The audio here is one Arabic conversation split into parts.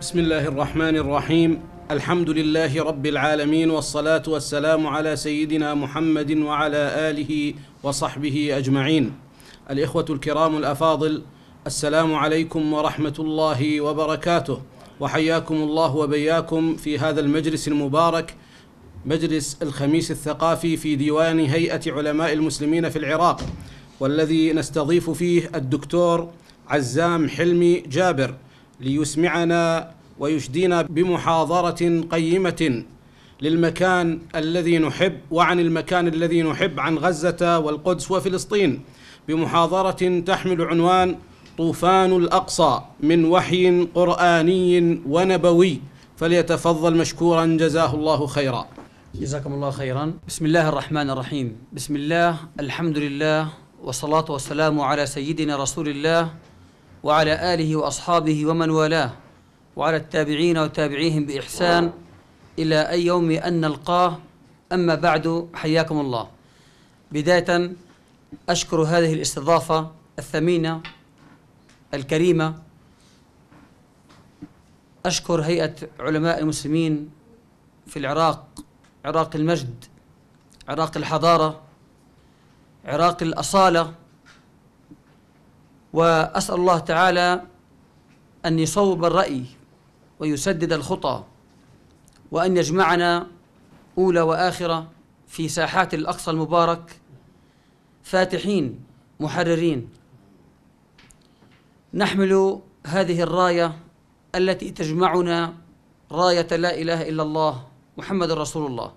بسم الله الرحمن الرحيم الحمد لله رب العالمين والصلاة والسلام على سيدنا محمد وعلى آله وصحبه أجمعين الإخوة الكرام الأفاضل السلام عليكم ورحمة الله وبركاته وحياكم الله وبياكم في هذا المجلس المبارك مجلس الخميس الثقافي في ديوان هيئة علماء المسلمين في العراق والذي نستضيف فيه الدكتور عزام حلمي جابر ليسمعنا ويشدينا بمحاضرة قيمة للمكان الذي نحب وعن المكان الذي نحب عن غزة والقدس وفلسطين بمحاضرة تحمل عنوان طوفان الأقصى من وحي قرآني ونبوي فليتفضل مشكورا جزاه الله خيرا جزاكم الله خيرا بسم الله الرحمن الرحيم بسم الله الحمد لله والصلاة والسلام على سيدنا رسول الله وعلى آله وأصحابه ومن والاه وعلى التابعين وتابعيهم بإحسان إلى أي يوم أن نلقاه أما بعد حياكم الله بداية أشكر هذه الاستضافة الثمينة الكريمة أشكر هيئة علماء المسلمين في العراق عراق المجد عراق الحضارة عراق الأصالة وأسأل الله تعالى أن يصوب الرأي ويسدد الخطى وأن يجمعنا أولى وآخرة في ساحات الأقصى المبارك فاتحين محررين نحمل هذه الراية التي تجمعنا راية لا إله إلا الله محمد رسول الله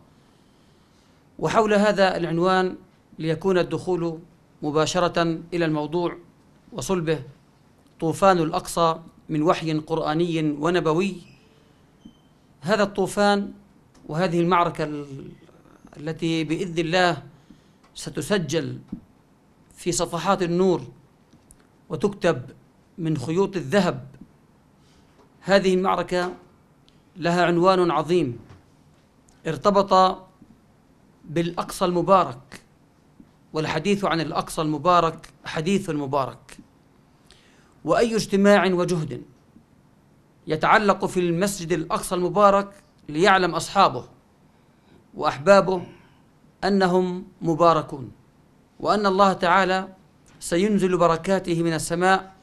وحول هذا العنوان ليكون الدخول مباشرة إلى الموضوع وصلبه طوفان الأقصى من وحي قرآني ونبوي هذا الطوفان وهذه المعركة التي بإذن الله ستسجل في صفحات النور وتكتب من خيوط الذهب هذه المعركة لها عنوان عظيم ارتبط بالأقصى المبارك والحديث عن الأقصى المبارك حديث مبارك وأي اجتماع وجهد يتعلق في المسجد الأقصى المبارك ليعلم أصحابه وأحبابه أنهم مباركون وأن الله تعالى سينزل بركاته من السماء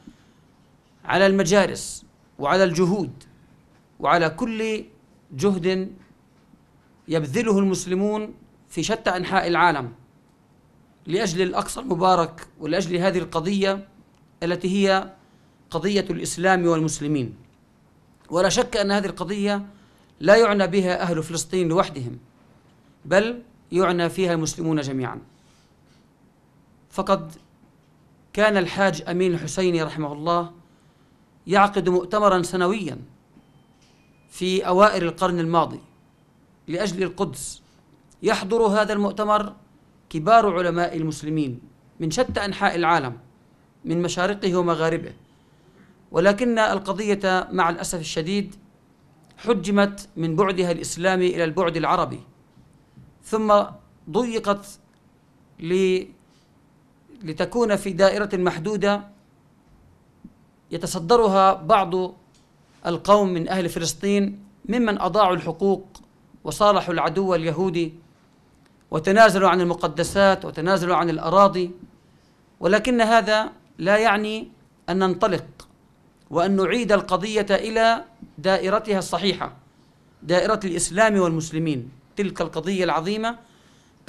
على المجالس وعلى الجهود وعلى كل جهد يبذله المسلمون في شتى أنحاء العالم لأجل الأقصى المبارك ولأجل هذه القضية التي هي قضية الإسلام والمسلمين ولا شك أن هذه القضية لا يعنى بها أهل فلسطين لوحدهم بل يعنى فيها المسلمون جميعا فقد كان الحاج أمين الحسيني رحمه الله يعقد مؤتمرا سنويا في أوائل القرن الماضي لأجل القدس يحضر هذا المؤتمر كبار علماء المسلمين من شتى أنحاء العالم من مشارقه ومغاربه ولكن القضية مع الأسف الشديد حجمت من بعدها الإسلامي إلى البعد العربي ثم ضيقت ل... لتكون في دائرة محدودة يتصدرها بعض القوم من أهل فلسطين ممن أضاعوا الحقوق وصالحوا العدو اليهودي وتنازلوا عن المقدسات وتنازلوا عن الأراضي ولكن هذا لا يعني أن ننطلق وأن نعيد القضية إلى دائرتها الصحيحة دائرة الإسلام والمسلمين تلك القضية العظيمة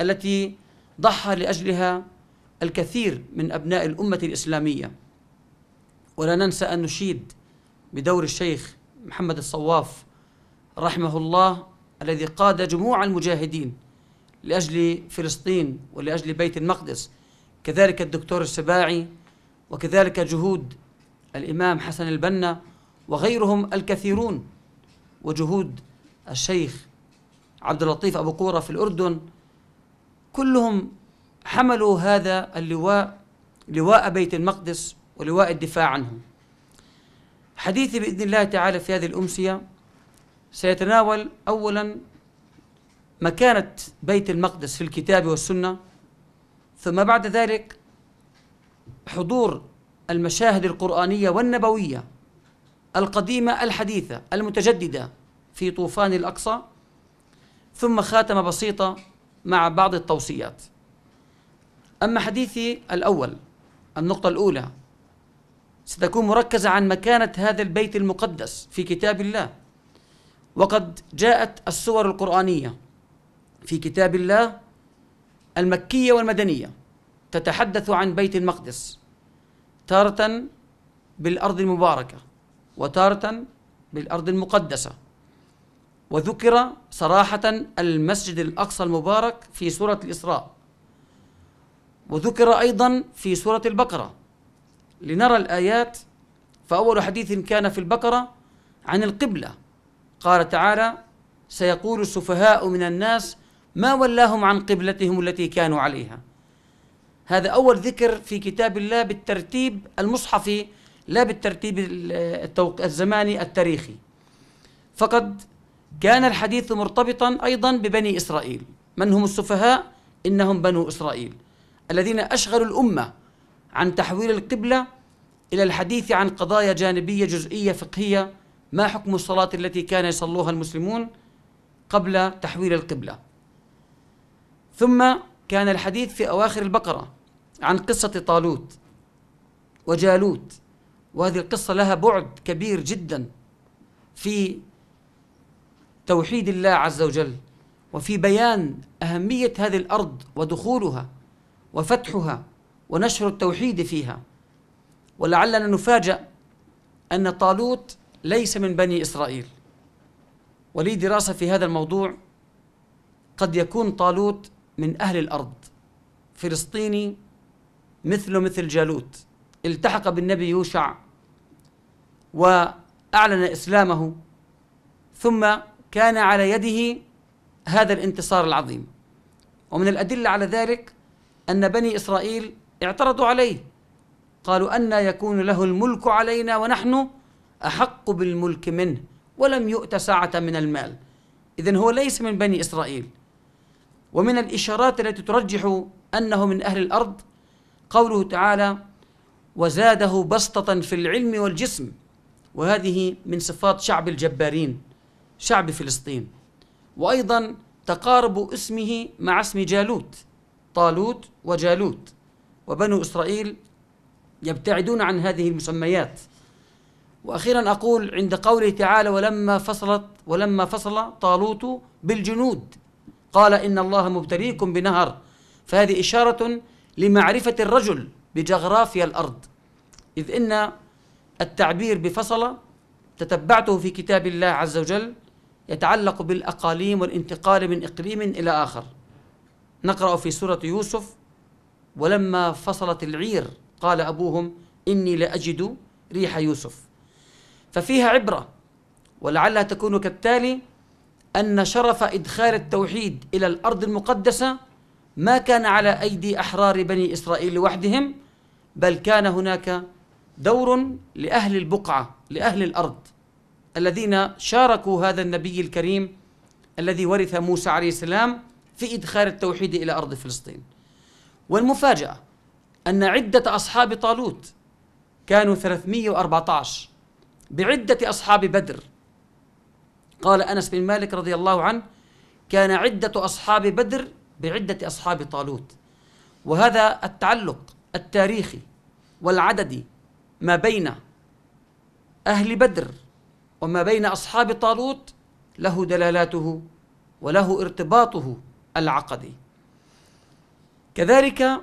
التي ضحى لأجلها الكثير من أبناء الأمة الإسلامية ولا ننسى أن نشيد بدور الشيخ محمد الصواف رحمه الله الذي قاد جموع المجاهدين لأجل فلسطين ولأجل بيت المقدس كذلك الدكتور السباعي وكذلك جهود الإمام حسن البنا وغيرهم الكثيرون وجهود الشيخ عبد اللطيف أبو قورة في الأردن كلهم حملوا هذا اللواء لواء بيت المقدس ولواء الدفاع عنه حديثي بإذن الله تعالى في هذه الأمسية سيتناول أولا مكانة بيت المقدس في الكتاب والسنة ثم بعد ذلك حضور المشاهد القرآنية والنبوية القديمة الحديثة المتجددة في طوفان الأقصى ثم خاتمة بسيطة مع بعض التوصيات أما حديثي الأول النقطة الأولى ستكون مركزة عن مكانة هذا البيت المقدس في كتاب الله وقد جاءت السور القرآنية في كتاب الله المكية والمدنية تتحدث عن بيت المقدس تارة بالأرض المباركة وتارة بالأرض المقدسة وذكر صراحة المسجد الأقصى المبارك في سورة الإسراء وذكر أيضا في سورة البقرة لنرى الآيات فأول حديث كان في البقرة عن القبلة قال تعالى سيقول السفهاء من الناس ما ولاهم عن قبلتهم التي كانوا عليها هذا أول ذكر في كتاب الله بالترتيب المصحفي لا بالترتيب الزماني التاريخي فقد كان الحديث مرتبطا أيضا ببني إسرائيل من هم السفهاء؟ إنهم بنو إسرائيل الذين أشغلوا الأمة عن تحويل القبلة إلى الحديث عن قضايا جانبية جزئية فقهية ما حكم الصلاة التي كان يصلوها المسلمون قبل تحويل القبله ثم كان الحديث في أواخر البقرة عن قصة طالوت وجالوت وهذه القصة لها بعد كبير جدا في توحيد الله عز وجل وفي بيان أهمية هذه الأرض ودخولها وفتحها ونشر التوحيد فيها ولعلنا نفاجأ أن طالوت ليس من بني إسرائيل ولي دراسة في هذا الموضوع قد يكون طالوت من أهل الأرض فلسطيني مثله مثل جالوت التحق بالنبي يوشع وأعلن إسلامه ثم كان على يده هذا الانتصار العظيم ومن الأدلة على ذلك أن بني إسرائيل اعترضوا عليه قالوا أن يكون له الملك علينا ونحن أحق بالملك منه ولم يؤت ساعة من المال إذن هو ليس من بني إسرائيل ومن الإشارات التي ترجح أنه من أهل الأرض قوله تعالى وزاده بسطة في العلم والجسم وهذه من صفات شعب الجبارين شعب فلسطين وأيضا تقارب اسمه مع اسم جالوت طالوت وجالوت وبنو إسرائيل يبتعدون عن هذه المسميات وأخيرا أقول عند قوله تعالى ولما فصلت ولما فصل طالوت بالجنود قال إن الله مبتليكم بنهر فهذه إشارة لمعرفة الرجل بجغرافيا الأرض إذ إن التعبير بفصل تتبعته في كتاب الله عز وجل يتعلق بالأقاليم والانتقال من إقليم إلى آخر نقرأ في سورة يوسف ولما فصلت العير قال أبوهم إني لأجد ريح يوسف ففيها عبرة ولعلها تكون كالتالي أن شرف إدخال التوحيد إلى الأرض المقدسة ما كان على أيدي أحرار بني إسرائيل لوحدهم بل كان هناك دور لأهل البقعة لأهل الأرض الذين شاركوا هذا النبي الكريم الذي ورث موسى عليه السلام في إدخال التوحيد إلى أرض فلسطين والمفاجأة أن عدة أصحاب طالوت كانوا 314 بعدة أصحاب بدر قال أنس بن مالك رضي الله عنه كان عدة أصحاب بدر بعدة أصحاب طالوت وهذا التعلق التاريخي والعددي ما بين أهل بدر وما بين أصحاب طالوت له دلالاته وله ارتباطه العقدي كذلك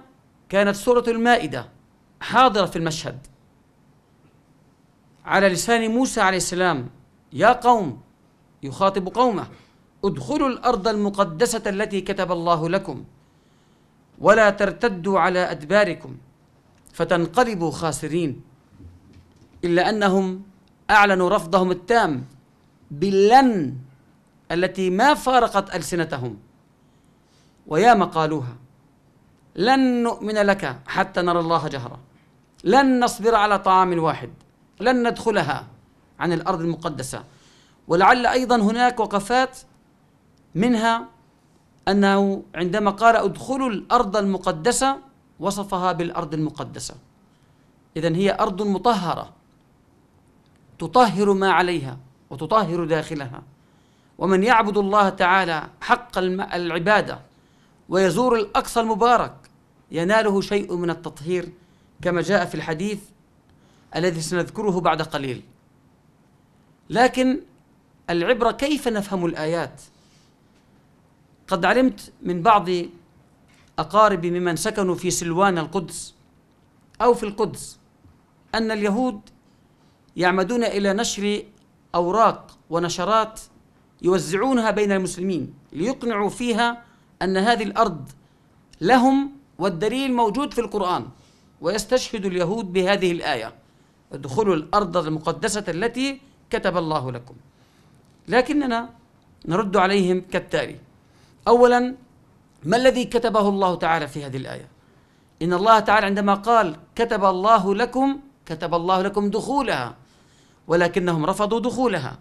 كانت سورة المائدة حاضرة في المشهد على لسان موسى عليه السلام يا قوم يخاطب قومه ادخلوا الارض المقدسه التي كتب الله لكم ولا ترتدوا على ادباركم فتنقلبوا خاسرين الا انهم اعلنوا رفضهم التام باللن التي ما فارقت السنتهم وياما قالوها لن نؤمن لك حتى نرى الله جهرا لن نصبر على طعام واحد لن ندخلها عن الارض المقدسه ولعل أيضا هناك وقفات منها أنه عندما قال ادخلوا الأرض المقدسة وصفها بالأرض المقدسة إذا هي أرض مطهرة تطهر ما عليها وتطهر داخلها ومن يعبد الله تعالى حق العبادة ويزور الأقصى المبارك يناله شيء من التطهير كما جاء في الحديث الذي سنذكره بعد قليل لكن العبرة كيف نفهم الآيات قد علمت من بعض أقاربي ممن سكنوا في سلوان القدس أو في القدس أن اليهود يعمدون إلى نشر أوراق ونشرات يوزعونها بين المسلمين ليقنعوا فيها أن هذه الأرض لهم والدليل موجود في القرآن ويستشهد اليهود بهذه الآية ادخلوا الأرض المقدسة التي كتب الله لكم لكننا نرد عليهم كالتالي أولا ما الذي كتبه الله تعالى في هذه الآية إن الله تعالى عندما قال كتب الله لكم كتب الله لكم دخولها ولكنهم رفضوا دخولها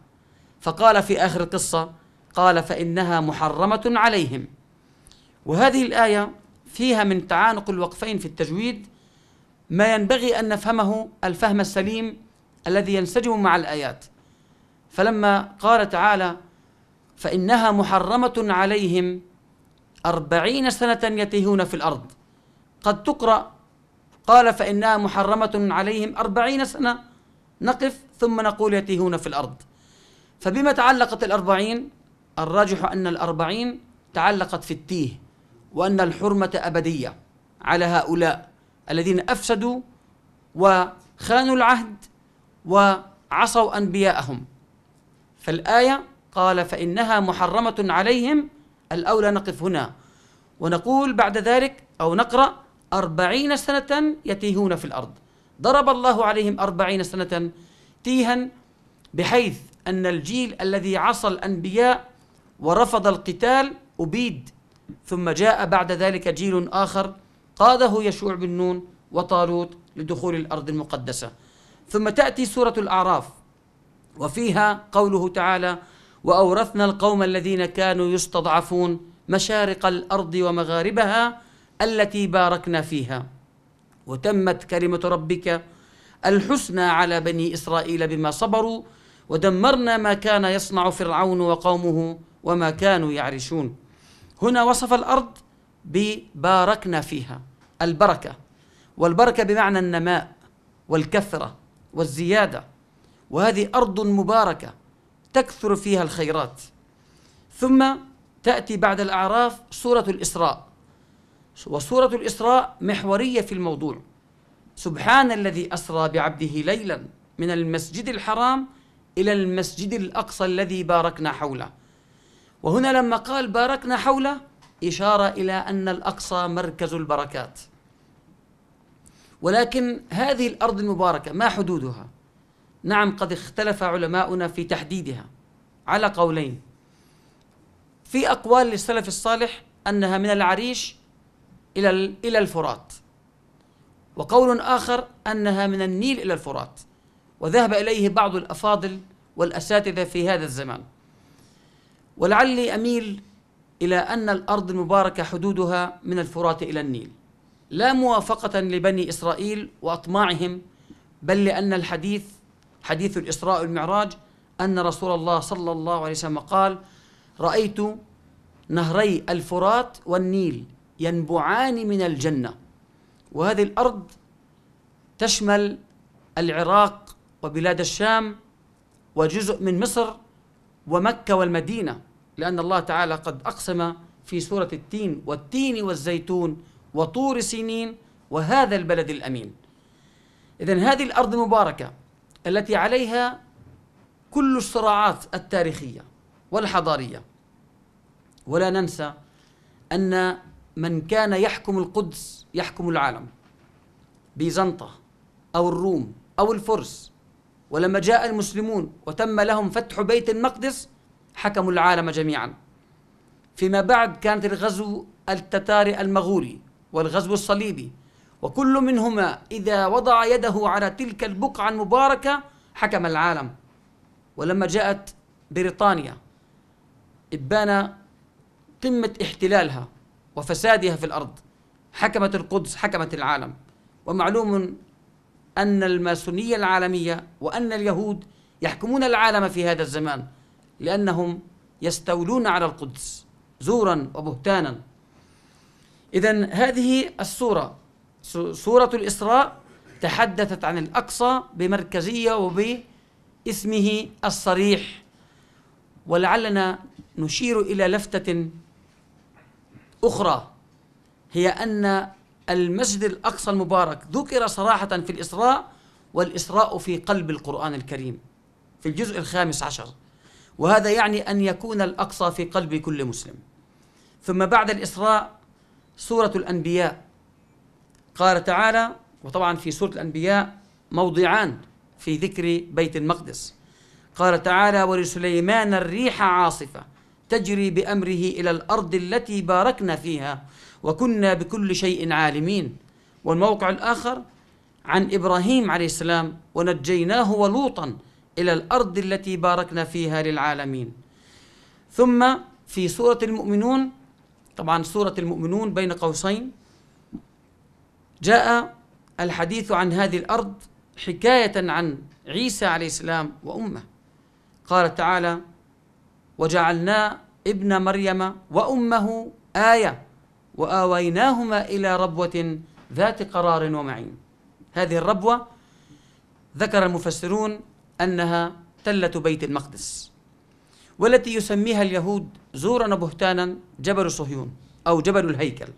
فقال في آخر القصة قال فإنها محرمة عليهم وهذه الآية فيها من تعانق الوقفين في التجويد ما ينبغي أن نفهمه الفهم السليم الذي ينسجم مع الآيات فلما قال تعالى فإنها محرمة عليهم أربعين سنة يتيهون في الأرض قد تقرأ قال فإنها محرمة عليهم أربعين سنة نقف ثم نقول يتيهون في الأرض فبما تعلقت الأربعين الراجح أن الأربعين تعلقت في التيه وأن الحرمة أبدية على هؤلاء الذين أفسدوا وخانوا العهد وعصوا أنبياءهم فالآية قال فإنها محرمة عليهم الأولى نقف هنا ونقول بعد ذلك أو نقرأ أربعين سنة يتيهون في الأرض ضرب الله عليهم أربعين سنة تيها بحيث أن الجيل الذي عصى الأنبياء ورفض القتال أبيد ثم جاء بعد ذلك جيل آخر قاده يشوع بن نون وطالوت لدخول الأرض المقدسة ثم تأتي سورة الأعراف وفيها قوله تعالى واورثنا القوم الذين كانوا يستضعفون مشارق الارض ومغاربها التي باركنا فيها وتمت كلمه ربك الحسنى على بني اسرائيل بما صبروا ودمرنا ما كان يصنع فرعون وقومه وما كانوا يعرشون هنا وصف الارض بباركنا فيها البركه والبركه بمعنى النماء والكثره والزياده وهذه أرض مباركة تكثر فيها الخيرات ثم تأتي بعد الأعراف سورة الإسراء وسورة الإسراء محورية في الموضوع سبحان الذي أسرى بعبده ليلا من المسجد الحرام إلى المسجد الأقصى الذي باركنا حوله وهنا لما قال باركنا حوله إشارة إلى أن الأقصى مركز البركات ولكن هذه الأرض المباركة ما حدودها نعم قد اختلف علماؤنا في تحديدها على قولين في أقوال للسلف الصالح أنها من العريش إلى إلى الفرات وقول آخر أنها من النيل إلى الفرات وذهب إليه بعض الأفاضل والأساتذة في هذا الزمان ولعلي أميل إلى أن الأرض المباركة حدودها من الفرات إلى النيل لا موافقة لبني إسرائيل وأطماعهم بل لأن الحديث حديث الإسراء والمعراج أن رسول الله صلى الله عليه وسلم قال رأيت نهري الفرات والنيل ينبعان من الجنة وهذه الأرض تشمل العراق وبلاد الشام وجزء من مصر ومكة والمدينة لأن الله تعالى قد أقسم في سورة التين والتين والزيتون وطور سينين وهذا البلد الأمين إذا هذه الأرض المباركة التي عليها كل الصراعات التاريخية والحضارية ولا ننسى أن من كان يحكم القدس يحكم العالم بيزنطة أو الروم أو الفرس ولما جاء المسلمون وتم لهم فتح بيت المقدس حكموا العالم جميعا فيما بعد كانت الغزو التتاري المغولي والغزو الصليبي وكل منهما إذا وضع يده على تلك البقعة المباركة حكم العالم ولما جاءت بريطانيا إبان قمة احتلالها وفسادها في الأرض حكمت القدس حكمت العالم ومعلوم أن الماسونية العالمية وأن اليهود يحكمون العالم في هذا الزمان لأنهم يستولون على القدس زورا وبهتانا إذا هذه الصورة سورة الإسراء تحدثت عن الأقصى بمركزية وباسمه الصريح ولعلنا نشير إلى لفتة أخرى هي أن المسجد الأقصى المبارك ذكر صراحة في الإسراء والإسراء في قلب القرآن الكريم في الجزء الخامس عشر وهذا يعني أن يكون الأقصى في قلب كل مسلم ثم بعد الإسراء سورة الأنبياء قال تعالى وطبعا في سورة الأنبياء موضعان في ذكر بيت المقدس قال تعالى ولسليمان الريح عاصفة تجري بأمره إلى الأرض التي باركنا فيها وكنا بكل شيء عالمين والموقع الآخر عن إبراهيم عليه السلام ونجيناه ولوطا إلى الأرض التي باركنا فيها للعالمين ثم في سورة المؤمنون طبعا سورة المؤمنون بين قوسين جاء الحديث عن هذه الأرض حكاية عن عيسى عليه السلام وأمه قال تعالى وجعلنا ابن مريم وأمه آية وآويناهما إلى ربوة ذات قرار ومعين هذه الربوة ذكر المفسرون أنها تلة بيت المقدس والتي يسميها اليهود زورا وبهتانا جبل صهيون أو جبل الهيكل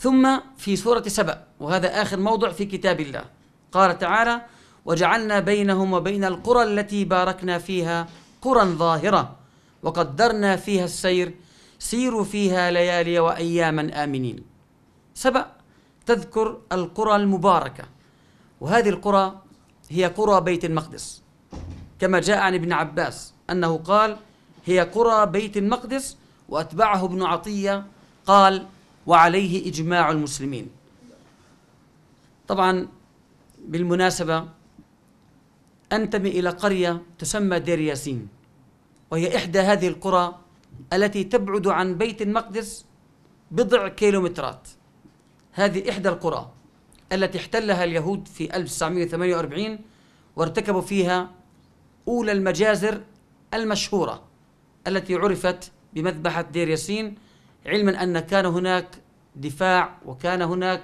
ثم في سورة سبأ وهذا آخر موضع في كتاب الله قال تعالى وجعلنا بينهم وبين القرى التي باركنا فيها قرى ظاهرة وقدرنا فيها السير سيروا فيها ليالي وأياما آمنين سبأ تذكر القرى المباركة وهذه القرى هي قرى بيت المقدس كما جاء عن ابن عباس أنه قال هي قرى بيت المقدس وأتبعه ابن عطية قال وعليه إجماع المسلمين طبعا بالمناسبة أنتمي إلى قرية تسمى دير ياسين وهي إحدى هذه القرى التي تبعد عن بيت المقدس بضع كيلومترات هذه إحدى القرى التي احتلها اليهود في 1948 وارتكبوا فيها أولى المجازر المشهورة التي عرفت بمذبحة دير ياسين علما أن كان هناك دفاع وكان هناك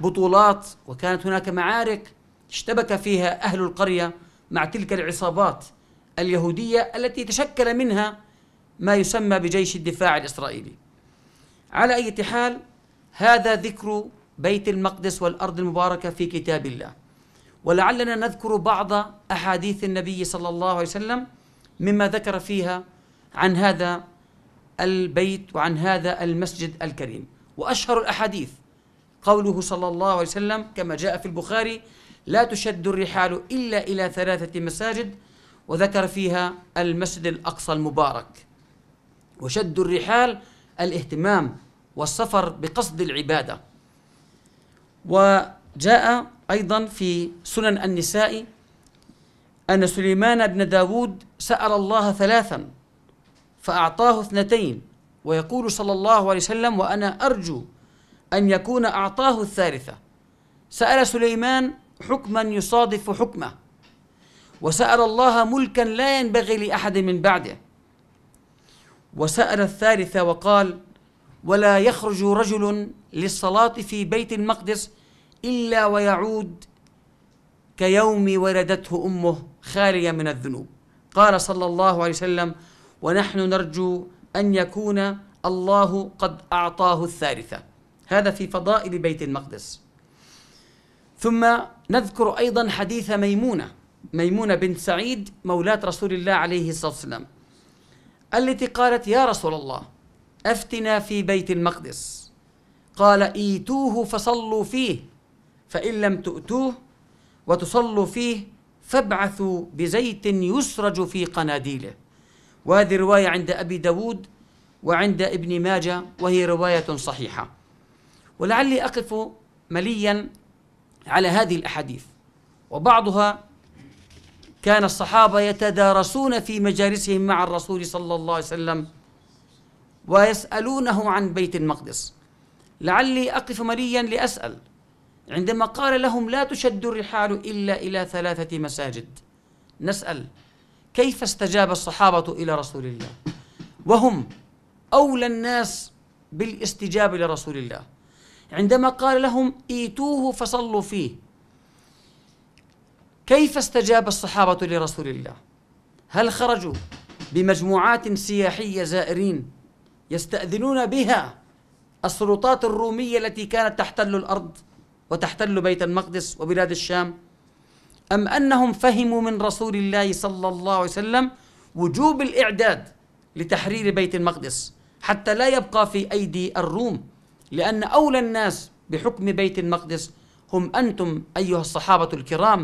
بطولات وكانت هناك معارك اشتبك فيها أهل القرية مع تلك العصابات اليهودية التي تشكل منها ما يسمى بجيش الدفاع الإسرائيلي على أي حال هذا ذكر بيت المقدس والأرض المباركة في كتاب الله ولعلنا نذكر بعض أحاديث النبي صلى الله عليه وسلم مما ذكر فيها عن هذا البيت وعن هذا المسجد الكريم وأشهر الأحاديث قوله صلى الله عليه وسلم كما جاء في البخاري لا تشد الرحال إلا إلى ثلاثة مساجد وذكر فيها المسجد الأقصى المبارك وشد الرحال الاهتمام والسفر بقصد العبادة وجاء أيضا في سنن النساء أن سليمان بن داود سأل الله ثلاثا فأعطاه اثنتين ويقول صلى الله عليه وسلم وأنا أرجو أن يكون أعطاه الثالثة سأل سليمان حكما يصادف حكمه وسأل الله ملكا لا ينبغي لأحد من بعده وسأل الثالثة وقال ولا يخرج رجل للصلاة في بيت المقدس إلا ويعود كيوم ولدته أمه خالية من الذنوب قال صلى الله عليه وسلم ونحن نرجو أن يكون الله قد أعطاه الثالثة هذا في فضائل بيت المقدس ثم نذكر أيضا حديث ميمونة ميمونة بنت سعيد مولاة رسول الله عليه الصلاة والسلام التي قالت يا رسول الله أفتنا في بيت المقدس قال ايتوه فصلوا فيه فإن لم تؤتوه وتصلوا فيه فابعثوا بزيت يسرج في قناديله وهذه الرواية عند أبي داود وعند ابن ماجة وهي رواية صحيحة ولعلي أقف مليا على هذه الأحاديث وبعضها كان الصحابة يتدارسون في مجالسهم مع الرسول صلى الله عليه وسلم ويسألونه عن بيت المقدس لعلي أقف مليا لأسأل عندما قال لهم لا تشد الرحال إلا إلى ثلاثة مساجد نسأل كيف استجاب الصحابة إلى رسول الله وهم أولى الناس بالاستجابة لرسول الله عندما قال لهم ايتوه فصلوا فيه كيف استجاب الصحابة لرسول الله هل خرجوا بمجموعات سياحية زائرين يستأذنون بها السلطات الرومية التي كانت تحتل الأرض وتحتل بيت المقدس وبلاد الشام أم أنهم فهموا من رسول الله صلى الله عليه وسلم وجوب الإعداد لتحرير بيت المقدس حتى لا يبقى في أيدي الروم لأن أولى الناس بحكم بيت المقدس هم أنتم أيها الصحابة الكرام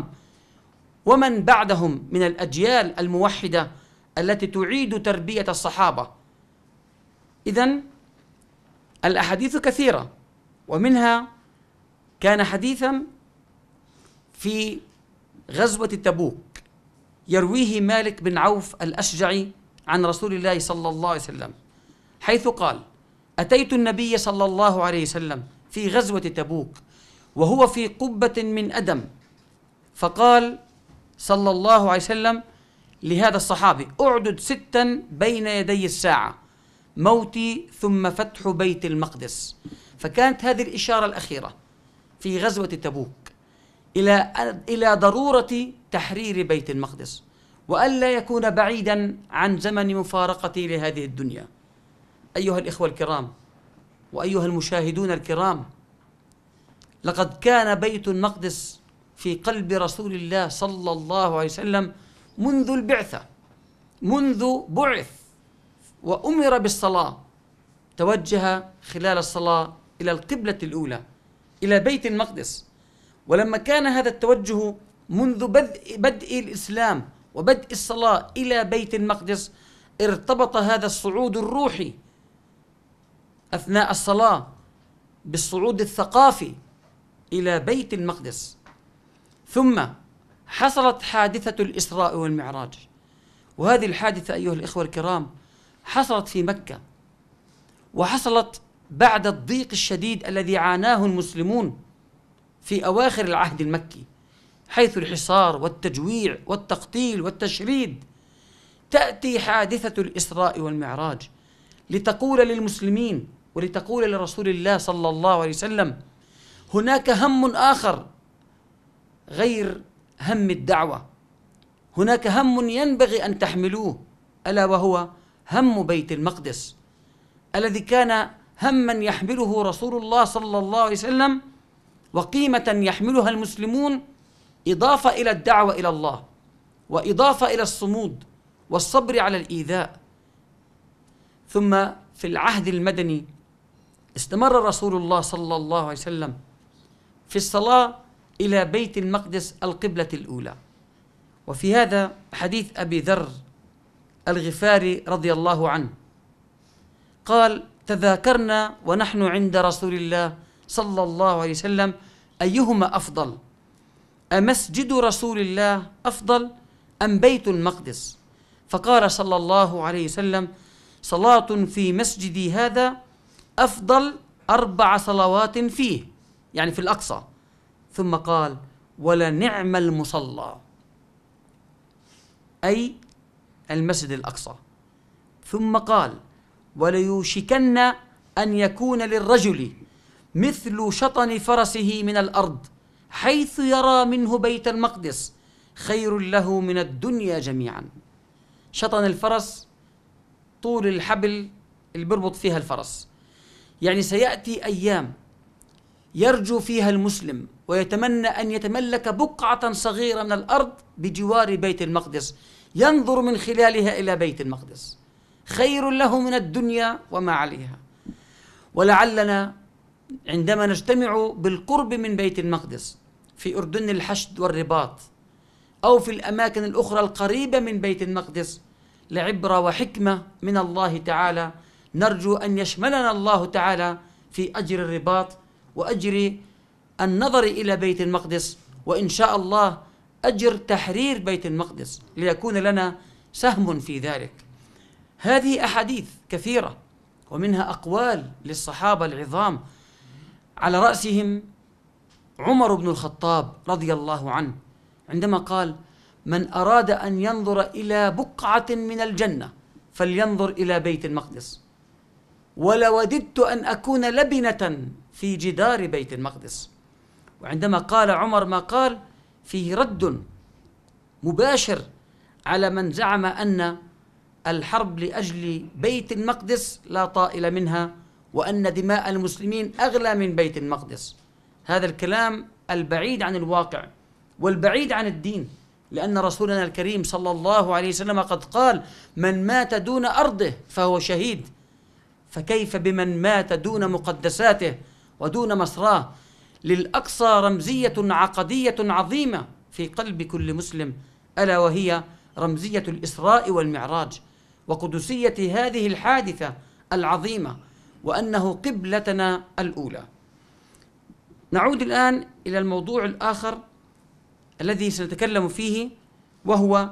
ومن بعدهم من الأجيال الموحدة التي تعيد تربية الصحابة إذا الأحاديث كثيرة ومنها كان حديثا في غزوة تبوك يرويه مالك بن عوف الأشجعي عن رسول الله صلى الله عليه وسلم حيث قال أتيت النبي صلى الله عليه وسلم في غزوة تبوك وهو في قبة من أدم فقال صلى الله عليه وسلم لهذا الصحابي أعدد ستا بين يدي الساعة موتي ثم فتح بيت المقدس فكانت هذه الإشارة الأخيرة في غزوة تبوك إلى إلى ضرورة تحرير بيت المقدس وألا يكون بعيدا عن زمن مفارقتي لهذه الدنيا أيها الإخوة الكرام وأيها المشاهدون الكرام لقد كان بيت المقدس في قلب رسول الله صلى الله عليه وسلم منذ البعثة منذ بعث وأمر بالصلاة توجه خلال الصلاة إلى القبلة الأولى إلى بيت المقدس ولما كان هذا التوجه منذ بدء, بدء الإسلام وبدء الصلاة إلى بيت المقدس ارتبط هذا الصعود الروحي أثناء الصلاة بالصعود الثقافي إلى بيت المقدس ثم حصلت حادثة الإسراء والمعراج وهذه الحادثة أيها الإخوة الكرام حصلت في مكة وحصلت بعد الضيق الشديد الذي عاناه المسلمون في أواخر العهد المكي حيث الحصار والتجويع والتقتيل والتشريد تأتي حادثة الإسراء والمعراج لتقول للمسلمين ولتقول لرسول الله صلى الله عليه وسلم هناك هم آخر غير هم الدعوة هناك هم ينبغي أن تحملوه ألا وهو هم بيت المقدس الذي كان هما يحمله رسول الله صلى الله عليه وسلم وقيمة يحملها المسلمون إضافة إلى الدعوة إلى الله وإضافة إلى الصمود والصبر على الإيذاء ثم في العهد المدني استمر رسول الله صلى الله عليه وسلم في الصلاة إلى بيت المقدس القبلة الأولى وفي هذا حديث أبي ذر الغفاري رضي الله عنه قال تذاكرنا ونحن عند رسول الله صلى الله عليه وسلم أيهما أفضل أمسجد رسول الله أفضل أم بيت المقدس فقال صلى الله عليه وسلم صلاة في مسجدي هذا أفضل أربع صلوات فيه يعني في الأقصى ثم قال ولنعم المصلى أي المسجد الأقصى ثم قال وليوشكن أن يكون للرجل مثل شطن فرسه من الأرض حيث يرى منه بيت المقدس خير له من الدنيا جميعا شطن الفرس طول الحبل اللي بيربط فيها الفرس يعني سيأتي أيام يرجو فيها المسلم ويتمنى أن يتملك بقعة صغيرة من الأرض بجوار بيت المقدس ينظر من خلالها إلى بيت المقدس خير له من الدنيا وما عليها ولعلنا عندما نجتمع بالقرب من بيت المقدس في أردن الحشد والرباط أو في الأماكن الأخرى القريبة من بيت المقدس لعبرة وحكمة من الله تعالى نرجو أن يشملنا الله تعالى في أجر الرباط وأجر النظر إلى بيت المقدس وإن شاء الله أجر تحرير بيت المقدس ليكون لنا سهم في ذلك هذه أحاديث كثيرة ومنها أقوال للصحابة العظام على رأسهم عمر بن الخطاب رضي الله عنه عندما قال من أراد أن ينظر إلى بقعة من الجنة فلينظر إلى بيت المقدس ولوددت أن أكون لبنة في جدار بيت المقدس وعندما قال عمر ما قال فيه رد مباشر على من زعم أن الحرب لأجل بيت المقدس لا طائل منها وأن دماء المسلمين أغلى من بيت المقدس هذا الكلام البعيد عن الواقع والبعيد عن الدين لأن رسولنا الكريم صلى الله عليه وسلم قد قال من مات دون أرضه فهو شهيد فكيف بمن مات دون مقدساته ودون مسراه للأقصى رمزية عقدية عظيمة في قلب كل مسلم ألا وهي رمزية الإسراء والمعراج وقدسية هذه الحادثة العظيمة وأنه قبلتنا الأولى نعود الآن إلى الموضوع الآخر الذي سنتكلم فيه وهو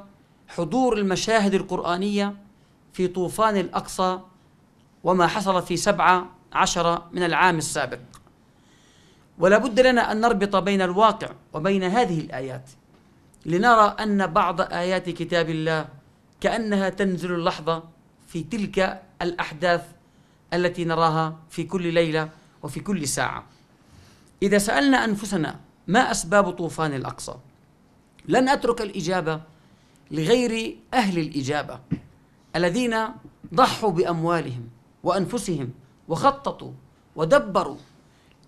حضور المشاهد القرآنية في طوفان الأقصى وما حصل في سبعة عشر من العام السابق ولا بد لنا أن نربط بين الواقع وبين هذه الآيات لنرى أن بعض آيات كتاب الله كأنها تنزل اللحظة في تلك الأحداث التي نراها في كل ليله وفي كل ساعه اذا سالنا انفسنا ما اسباب طوفان الاقصى لن اترك الاجابه لغير اهل الاجابه الذين ضحوا باموالهم وانفسهم وخططوا ودبروا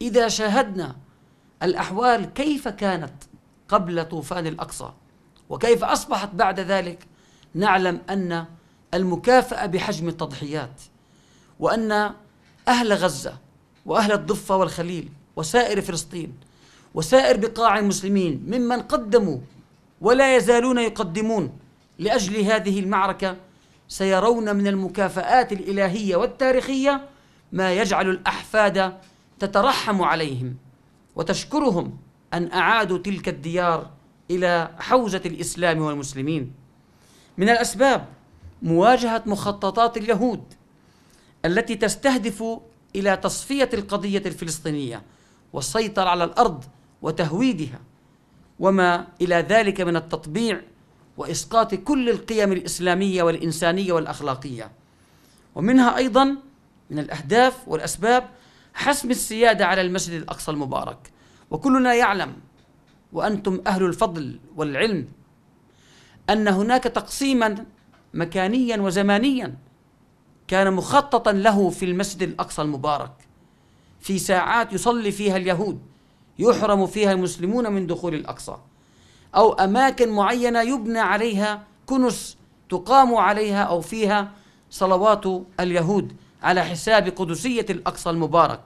اذا شاهدنا الاحوال كيف كانت قبل طوفان الاقصى وكيف اصبحت بعد ذلك نعلم ان المكافاه بحجم التضحيات وأن أهل غزة وأهل الضفة والخليل وسائر فلسطين وسائر بقاع المسلمين ممن قدموا ولا يزالون يقدمون لأجل هذه المعركة سيرون من المكافآت الإلهية والتاريخية ما يجعل الأحفاد تترحم عليهم وتشكرهم أن أعادوا تلك الديار إلى حوزة الإسلام والمسلمين من الأسباب مواجهة مخططات اليهود التي تستهدف الى تصفيه القضيه الفلسطينيه والسيطره على الارض وتهويدها وما الى ذلك من التطبيع واسقاط كل القيم الاسلاميه والانسانيه والاخلاقيه ومنها ايضا من الاهداف والاسباب حسم السياده على المسجد الاقصى المبارك وكلنا يعلم وانتم اهل الفضل والعلم ان هناك تقسيما مكانيا وزمانيا كان مخططا له في المسجد الأقصى المبارك في ساعات يصلي فيها اليهود يحرم فيها المسلمون من دخول الأقصى أو أماكن معينة يبنى عليها كنس تقام عليها أو فيها صلوات اليهود على حساب قدسية الأقصى المبارك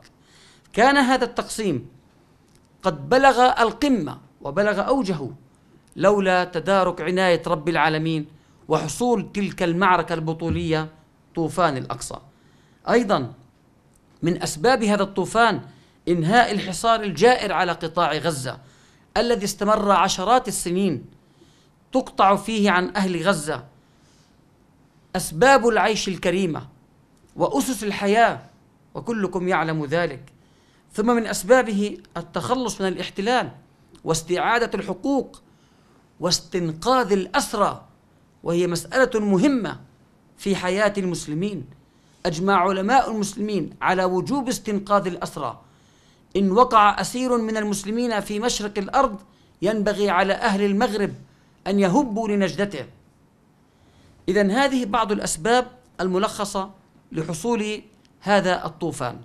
كان هذا التقسيم قد بلغ القمة وبلغ أوجه لولا تدارك عناية رب العالمين وحصول تلك المعركة البطولية طوفان الأقصى أيضا من أسباب هذا الطوفان إنهاء الحصار الجائر على قطاع غزة الذي استمر عشرات السنين تقطع فيه عن أهل غزة أسباب العيش الكريمة وأسس الحياة وكلكم يعلم ذلك ثم من أسبابه التخلص من الاحتلال واستعادة الحقوق واستنقاذ الأسرى وهي مسألة مهمة في حياة المسلمين أجمع علماء المسلمين على وجوب استنقاذ الأسرى إن وقع أسير من المسلمين في مشرق الأرض ينبغي على أهل المغرب أن يهبوا لنجدته إذا هذه بعض الأسباب الملخصة لحصول هذا الطوفان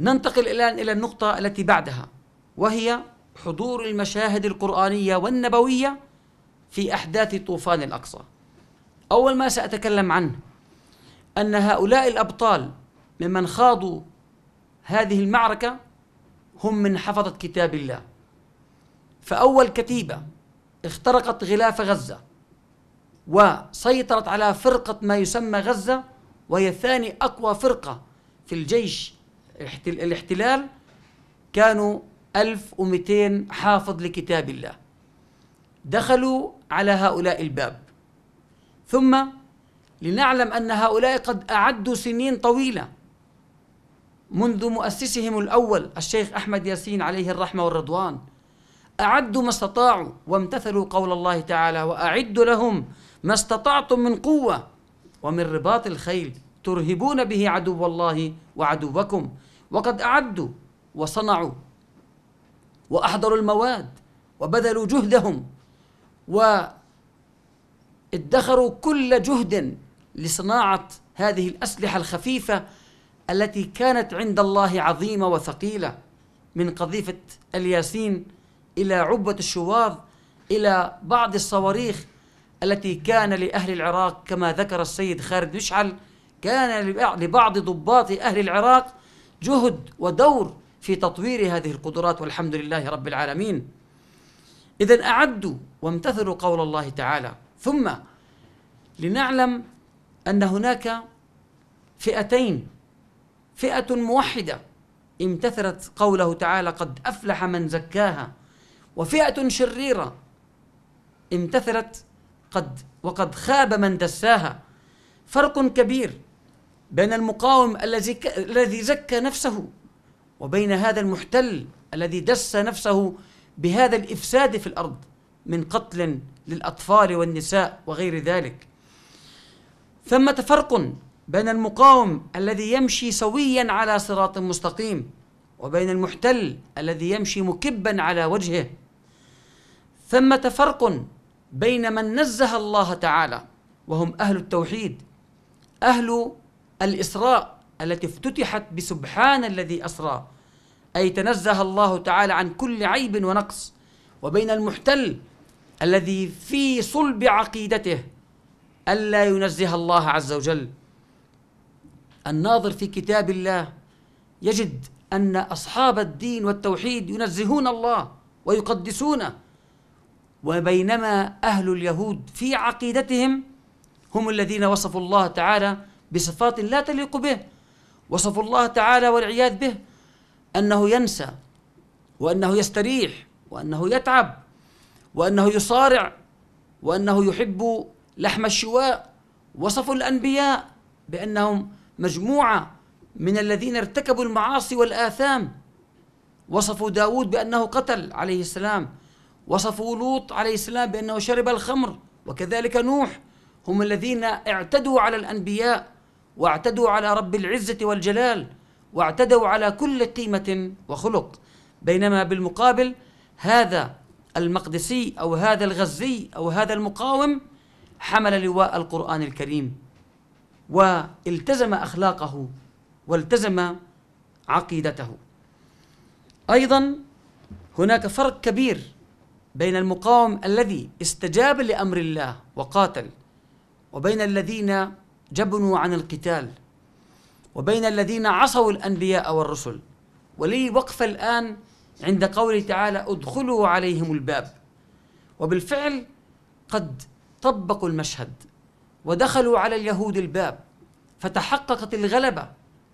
ننتقل الآن إلى النقطة التي بعدها وهي حضور المشاهد القرآنية والنبوية في أحداث طوفان الأقصى أول ما سأتكلم عنه أن هؤلاء الأبطال ممن خاضوا هذه المعركة هم من حفظة كتاب الله فأول كتيبة اخترقت غلاف غزة وسيطرت على فرقة ما يسمى غزة وهي ثاني أقوى فرقة في الجيش الاحتلال كانوا 1200 حافظ لكتاب الله دخلوا على هؤلاء الباب ثم لنعلم أن هؤلاء قد أعدوا سنين طويلة منذ مؤسسهم الأول الشيخ أحمد ياسين عليه الرحمة والرضوان أعدوا ما استطاعوا وامتثلوا قول الله تعالى وأعدوا لهم ما استطعتم من قوة ومن رباط الخيل ترهبون به عدو الله وعدوكم وقد أعدوا وصنعوا وأحضروا المواد وبذلوا جهدهم و ادخروا كل جهد لصناعة هذه الأسلحة الخفيفة التي كانت عند الله عظيمة وثقيلة من قذيفة الياسين إلى عبة الشواظ إلى بعض الصواريخ التي كان لأهل العراق كما ذكر السيد خالد مشعل كان لبعض ضباط أهل العراق جهد ودور في تطوير هذه القدرات والحمد لله رب العالمين إذا أعدوا وامتثلوا قول الله تعالى ثم لنعلم أن هناك فئتين فئة موحدة امتثلت قوله تعالى قد أفلح من زكاها وفئة شريرة امتثلت قد وقد خاب من دساها فرق كبير بين المقاوم الذي الذي زكى نفسه وبين هذا المحتل الذي دس نفسه بهذا الافساد في الارض من قتل للأطفال والنساء وغير ذلك ثمة فرق بين المقاوم الذي يمشي سويا على صراط مستقيم وبين المحتل الذي يمشي مكبا على وجهه ثمة فرق بين من نزه الله تعالى وهم أهل التوحيد أهل الإسراء التي افتتحت بسبحان الذي أسرى أي تنزه الله تعالى عن كل عيب ونقص وبين المحتل الذي في صلب عقيدته ألا ينزه الله عز وجل الناظر في كتاب الله يجد أن أصحاب الدين والتوحيد ينزهون الله ويقدسونه وبينما أهل اليهود في عقيدتهم هم الذين وصفوا الله تعالى بصفات لا تليق به وصفوا الله تعالى والعياذ به أنه ينسى وأنه يستريح وأنه يتعب وأنه يصارع وأنه يحب لحم الشواء وصفوا الأنبياء بأنهم مجموعة من الذين ارتكبوا المعاصي والآثام وصفوا داود بأنه قتل عليه السلام وصفوا لوط عليه السلام بأنه شرب الخمر وكذلك نوح هم الذين اعتدوا على الأنبياء واعتدوا على رب العزة والجلال واعتدوا على كل قيمة وخلق بينما بالمقابل هذا المقدسي أو هذا الغزي أو هذا المقاوم حمل لواء القرآن الكريم والتزم أخلاقه والتزم عقيدته أيضا هناك فرق كبير بين المقاوم الذي استجاب لأمر الله وقاتل وبين الذين جبنوا عن القتال وبين الذين عصوا الأنبياء والرسل ولي وقف الآن عند قوله تعالى ادخلوا عليهم الباب وبالفعل قد طبقوا المشهد ودخلوا على اليهود الباب فتحققت الغلبة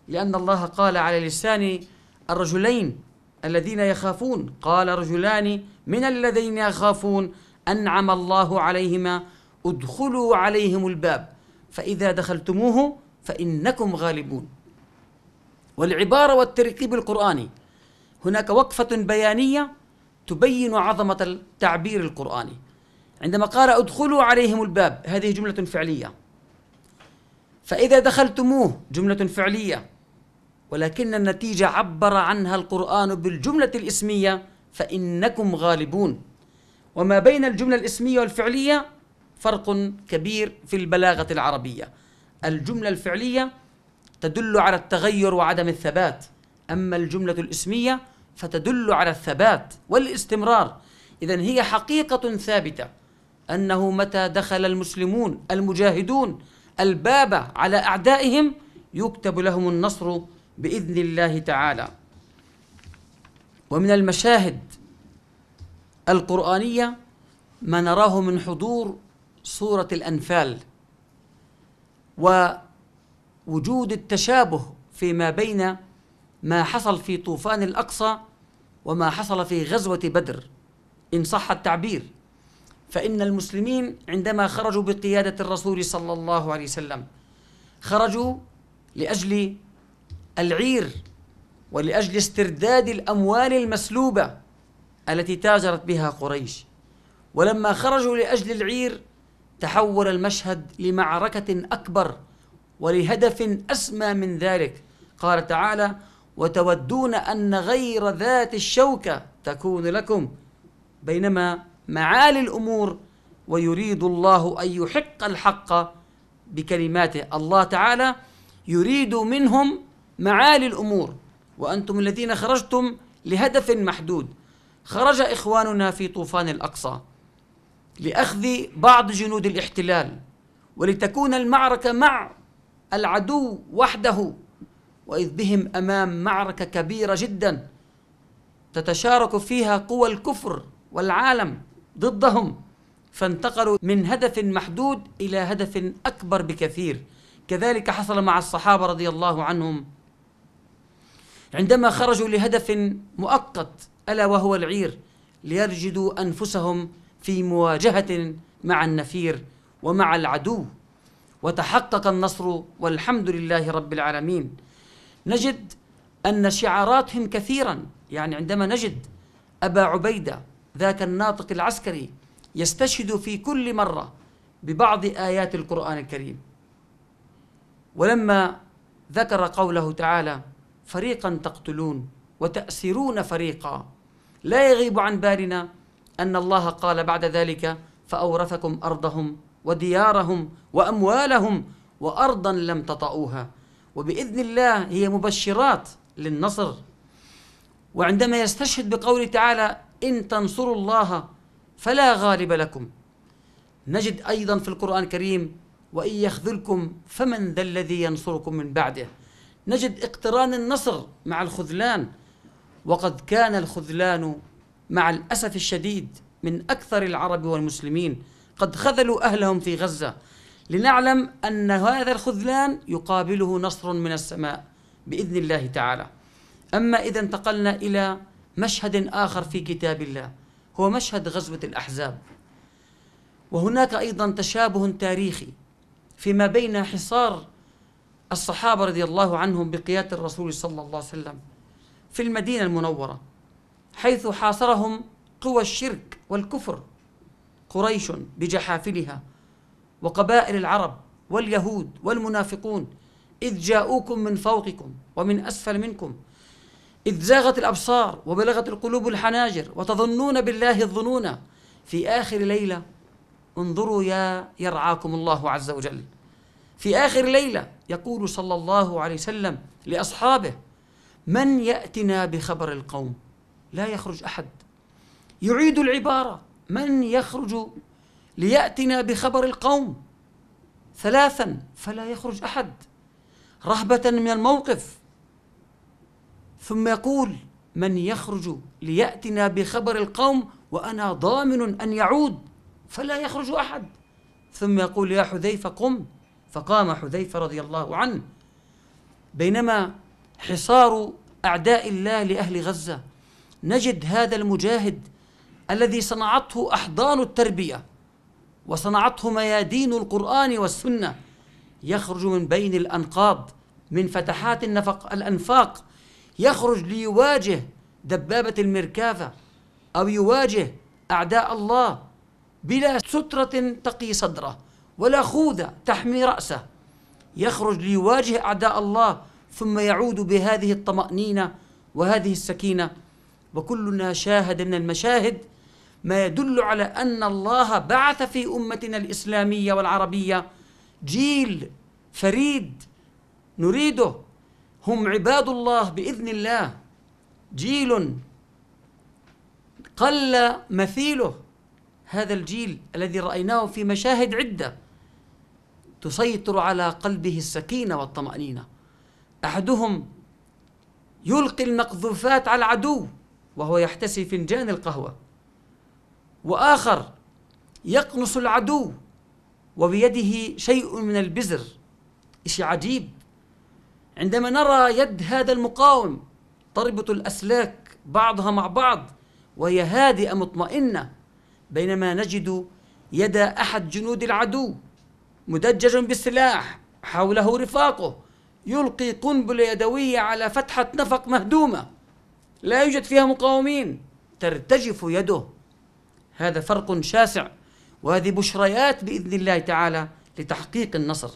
لأن الله قال على لسان الرجلين الذين يخافون قال رجلان من الذين يخافون أنعم الله عليهما ادخلوا عليهم الباب فإذا دخلتموه فإنكم غالبون والعبارة والترتيب القرآني هناك وقفة بيانية تبين عظمة التعبير القرآني عندما قال ادخلوا عليهم الباب هذه جملة فعلية فإذا دخلتموه جملة فعلية ولكن النتيجة عبر عنها القرآن بالجملة الإسمية فإنكم غالبون وما بين الجملة الإسمية والفعلية فرق كبير في البلاغة العربية الجملة الفعلية تدل على التغير وعدم الثبات أما الجملة الإسمية فتدل على الثبات والاستمرار إذا هي حقيقة ثابتة أنه متى دخل المسلمون المجاهدون الباب على أعدائهم يكتب لهم النصر بإذن الله تعالى ومن المشاهد القرآنية ما نراه من حضور سورة الأنفال ووجود التشابه فيما بين ما حصل في طوفان الأقصى وما حصل في غزوة بدر إن صح التعبير فإن المسلمين عندما خرجوا بقيادة الرسول صلى الله عليه وسلم خرجوا لأجل العير ولأجل استرداد الأموال المسلوبة التي تاجرت بها قريش ولما خرجوا لأجل العير تحول المشهد لمعركة أكبر ولهدف أسمى من ذلك قال تعالى وتودون أن غير ذات الشوكة تكون لكم بينما معالي الأمور ويريد الله أن يحق الحق بكلماته الله تعالى يريد منهم معالي الأمور وأنتم الذين خرجتم لهدف محدود خرج إخواننا في طوفان الأقصى لأخذ بعض جنود الاحتلال ولتكون المعركة مع العدو وحده وإذ بهم أمام معركة كبيرة جدا تتشارك فيها قوى الكفر والعالم ضدهم فانتقلوا من هدف محدود إلى هدف أكبر بكثير كذلك حصل مع الصحابة رضي الله عنهم عندما خرجوا لهدف مؤقت ألا وهو العير ليرجدوا أنفسهم في مواجهة مع النفير ومع العدو وتحقق النصر والحمد لله رب العالمين نجد أن شعاراتهم كثيرا يعني عندما نجد أبا عبيدة ذاك الناطق العسكري يستشهد في كل مرة ببعض آيات القرآن الكريم ولما ذكر قوله تعالى فريقا تقتلون وتأسرون فريقا لا يغيب عن بالنا أن الله قال بعد ذلك فأورثكم أرضهم وديارهم وأموالهم وأرضا لم تطئوها وبإذن الله هي مبشرات للنصر وعندما يستشهد بقوله تعالى إن تنصروا الله فلا غالب لكم نجد أيضا في القرآن الكريم وإن يخذلكم فمن ذا الذي ينصركم من بعده نجد اقتران النصر مع الخذلان وقد كان الخذلان مع الأسف الشديد من أكثر العرب والمسلمين قد خذلوا أهلهم في غزة لنعلم أن هذا الخذلان يقابله نصر من السماء بإذن الله تعالى أما إذا انتقلنا إلى مشهد آخر في كتاب الله هو مشهد غزوة الأحزاب وهناك أيضا تشابه تاريخي فيما بين حصار الصحابة رضي الله عنهم بقيادة الرسول صلى الله عليه وسلم في المدينة المنورة حيث حاصرهم قوى الشرك والكفر قريش بجحافلها وقبائل العرب واليهود والمنافقون إذ جاءوكم من فوقكم ومن أسفل منكم إذ زاغت الأبصار وبلغت القلوب الحناجر وتظنون بالله الظنونا في آخر ليلة انظروا يا يرعاكم الله عز وجل في آخر ليلة يقول صلى الله عليه وسلم لأصحابه من يأتنا بخبر القوم لا يخرج أحد يعيد العبارة من يخرج ليأتنا بخبر القوم ثلاثا فلا يخرج أحد رهبة من الموقف ثم يقول من يخرج ليأتنا بخبر القوم وأنا ضامن أن يعود فلا يخرج أحد ثم يقول يا حذيفة قم فقام حذيفة رضي الله عنه بينما حصار أعداء الله لأهل غزة نجد هذا المجاهد الذي صنعته أحضان التربية وصنعته ميادين القرآن والسنة يخرج من بين الأنقاض من فتحات النفق الأنفاق يخرج ليواجه دبابة المركافة أو يواجه أعداء الله بلا سترة تقي صدره ولا خوذة تحمي رأسه يخرج ليواجه أعداء الله ثم يعود بهذه الطمأنينة وهذه السكينة وكلنا شاهد من المشاهد ما يدل على أن الله بعث في أمتنا الإسلامية والعربية جيل فريد نريده هم عباد الله بإذن الله جيل قل مثيله هذا الجيل الذي رأيناه في مشاهد عدة تسيطر على قلبه السكينة والطمأنينة أحدهم يلقي المقذوفات على العدو وهو يحتسي فنجان القهوة وآخر يقنص العدو وبيده شيء من البزر إشي عجيب عندما نرى يد هذا المقاوم تربط الأسلاك بعضها مع بعض وهي هادئة مطمئنة بينما نجد يد أحد جنود العدو مدجج بالسلاح حوله رفاقه يلقي قنبلة يدوية على فتحة نفق مهدومة لا يوجد فيها مقاومين ترتجف يده هذا فرق شاسع وهذه بشريات باذن الله تعالى لتحقيق النصر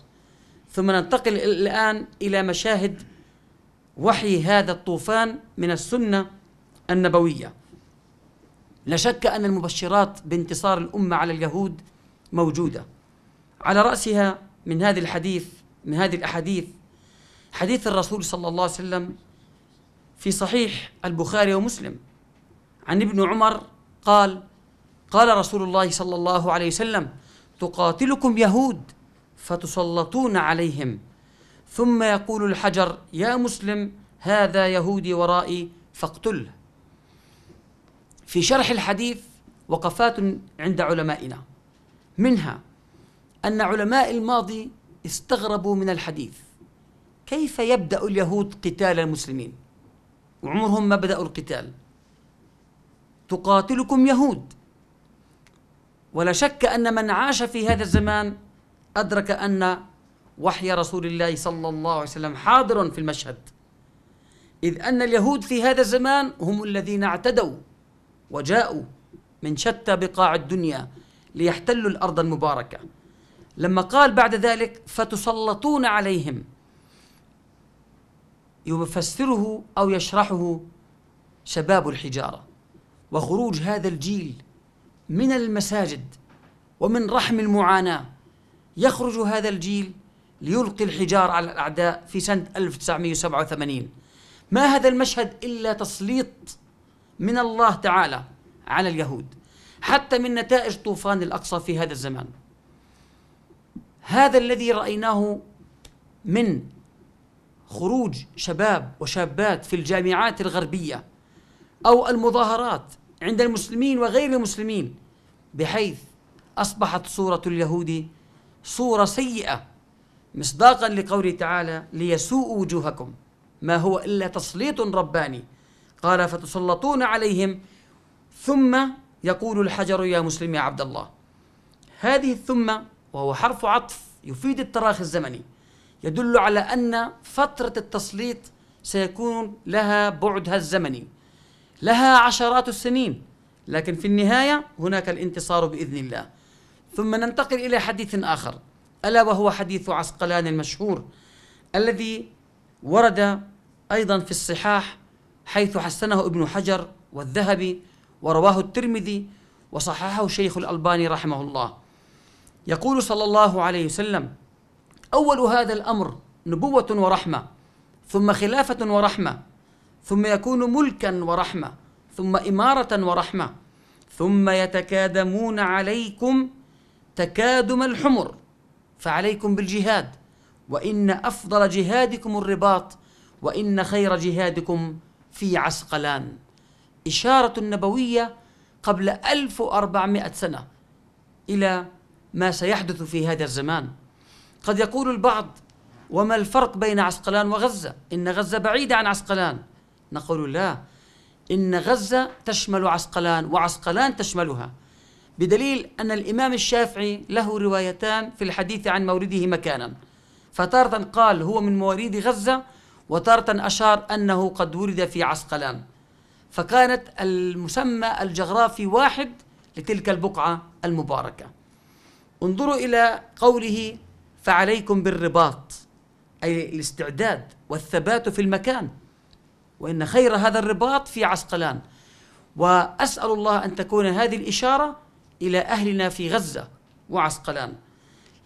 ثم ننتقل الان الى مشاهد وحي هذا الطوفان من السنه النبويه لا شك ان المبشرات بانتصار الامه على اليهود موجوده على راسها من هذا الحديث من هذه الاحاديث حديث الرسول صلى الله عليه وسلم في صحيح البخاري ومسلم عن ابن عمر قال قال رسول الله صلى الله عليه وسلم تقاتلكم يهود فتسلطون عليهم ثم يقول الحجر يا مسلم هذا يهودي ورائي فاقتله في شرح الحديث وقفات عند علمائنا منها أن علماء الماضي استغربوا من الحديث كيف يبدأ اليهود قتال المسلمين وعمرهم ما بدأوا القتال تقاتلكم يهود ولا شك أن من عاش في هذا الزمان أدرك أن وحي رسول الله صلى الله عليه وسلم حاضر في المشهد إذ أن اليهود في هذا الزمان هم الذين اعتدوا وجاءوا من شتى بقاع الدنيا ليحتلوا الأرض المباركة لما قال بعد ذلك فتسلطون عليهم يفسره أو يشرحه شباب الحجارة وخروج هذا الجيل من المساجد ومن رحم المعاناة يخرج هذا الجيل ليلقي الحجار على الأعداء في سنة 1987 ما هذا المشهد إلا تسليط من الله تعالى على اليهود حتى من نتائج طوفان الأقصى في هذا الزمان هذا الذي رأيناه من خروج شباب وشابات في الجامعات الغربية أو المظاهرات عند المسلمين وغير المسلمين بحيث أصبحت صورة اليهود صورة سيئة مصداقا لقوله تعالى ليسوء وجوهكم ما هو إلا تسليط رباني قال فتسلطون عليهم ثم يقول الحجر يا مسلم يا عبد الله هذه الثم وهو حرف عطف يفيد التراخي الزمني يدل على أن فترة التسليط سيكون لها بعدها الزمني لها عشرات السنين لكن في النهاية هناك الانتصار بإذن الله ثم ننتقل إلى حديث آخر ألا وهو حديث عسقلان المشهور الذي ورد أيضا في الصحاح حيث حسنه ابن حجر والذهبي ورواه الترمذي وصححه شيخ الألباني رحمه الله يقول صلى الله عليه وسلم أول هذا الأمر نبوة ورحمة ثم خلافة ورحمة ثم يكون ملكا ورحمة ثم إمارة ورحمة ثم يتكادمون عليكم تكادم الحمر فعليكم بالجهاد وإن أفضل جهادكم الرباط وإن خير جهادكم في عسقلان إشارة نبوية قبل 1400 سنة إلى ما سيحدث في هذا الزمان قد يقول البعض وما الفرق بين عسقلان وغزة إن غزة بعيدة عن عسقلان نقول لا إن غزة تشمل عسقلان وعسقلان تشملها بدليل أن الإمام الشافعي له روايتان في الحديث عن مورده مكانا فتارة قال هو من مواريد غزة وتارة أشار أنه قد ولد في عسقلان فكانت المسمى الجغرافي واحد لتلك البقعة المباركة انظروا إلى قوله فعليكم بالرباط أي الاستعداد والثبات في المكان وإن خير هذا الرباط في عسقلان وأسأل الله أن تكون هذه الإشارة إلى أهلنا في غزة وعسقلان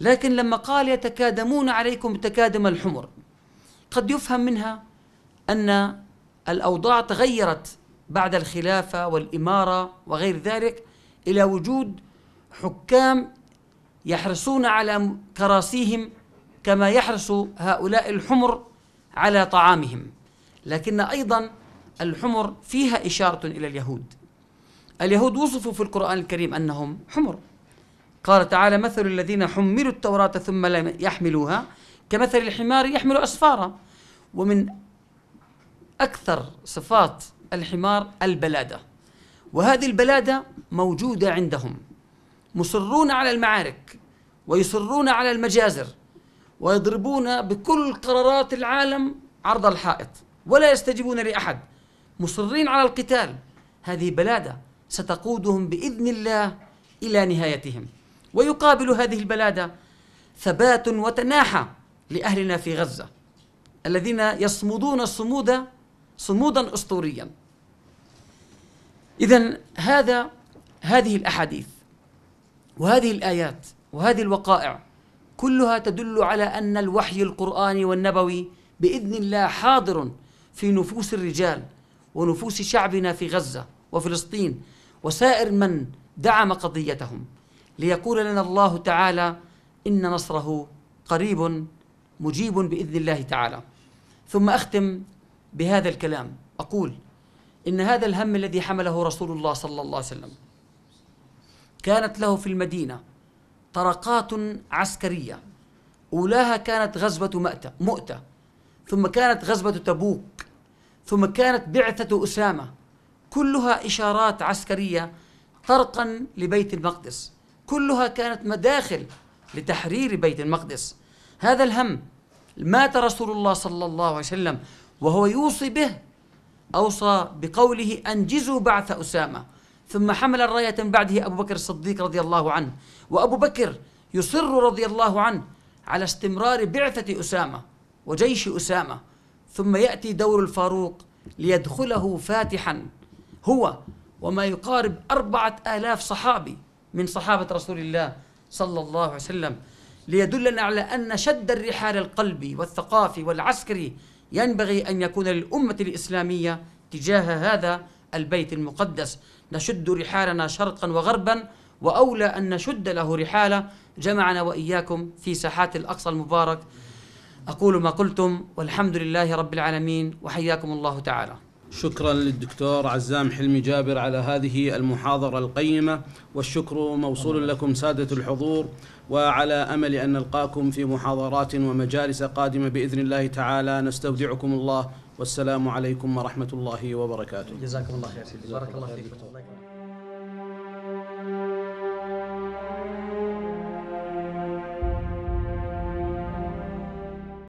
لكن لما قال يتكادمون عليكم تكادم الحمر قد يفهم منها أن الأوضاع تغيرت بعد الخلافة والإمارة وغير ذلك إلى وجود حكام يحرصون على كراسيهم كما يحرص هؤلاء الحمر على طعامهم لكن أيضا الحمر فيها إشارة إلى اليهود اليهود وصفوا في القرآن الكريم أنهم حمر قال تعالى مثل الذين حملوا التوراة ثم لم يحملوها كمثل الحمار يحمل أسفارا ومن أكثر صفات الحمار البلادة وهذه البلادة موجودة عندهم مصرون على المعارك ويصرون على المجازر ويضربون بكل قرارات العالم عرض الحائط ولا يستجيبون لأحد مصرين على القتال هذه بلادة ستقودهم بإذن الله إلى نهايتهم ويقابل هذه البلادة ثبات وتناحى لأهلنا في غزة الذين يصمدون صمودا صمودا أسطوريا إذا هذا هذه الأحاديث وهذه الآيات وهذه الوقائع كلها تدل على أن الوحي القرآني والنبوي بإذن الله حاضر في نفوس الرجال ونفوس شعبنا في غزة وفلسطين وسائر من دعم قضيتهم ليقول لنا الله تعالى إن نصره قريب مجيب بإذن الله تعالى ثم أختم بهذا الكلام أقول إن هذا الهم الذي حمله رسول الله صلى الله عليه وسلم كانت له في المدينة طرقات عسكرية أولاها كانت غزوة مؤتة ثم كانت غزوة تبوك ثم كانت بعثة أسامة كلها إشارات عسكرية طرقا لبيت المقدس كلها كانت مداخل لتحرير بيت المقدس هذا الهم مات رسول الله صلى الله عليه وسلم وهو يوصي به أوصى بقوله أنجزوا بعث أسامة ثم حمل الراية من بعده أبو بكر الصديق رضي الله عنه وأبو بكر يصر رضي الله عنه على استمرار بعثة أسامة وجيش أسامة ثم يأتي دور الفاروق ليدخله فاتحا هو وما يقارب أربعة آلاف صحابي من صحابة رسول الله صلى الله عليه وسلم ليدلنا على أن شد الرحال القلبي والثقافي والعسكري ينبغي أن يكون للأمة الإسلامية تجاه هذا البيت المقدس نشد رحالنا شرقا وغربا وأولى أن نشد له رحالة جمعنا وإياكم في ساحات الأقصى المبارك أقول ما قلتم والحمد لله رب العالمين وحياكم الله تعالى شكرا للدكتور عزام حلمي جابر على هذه المحاضرة القيمة والشكر موصول لكم سادة الحضور وعلى أمل أن نلقاكم في محاضرات ومجالس قادمة بإذن الله تعالى نستودعكم الله والسلام عليكم ورحمة الله وبركاته جزاكم الله خير بارك الله فيك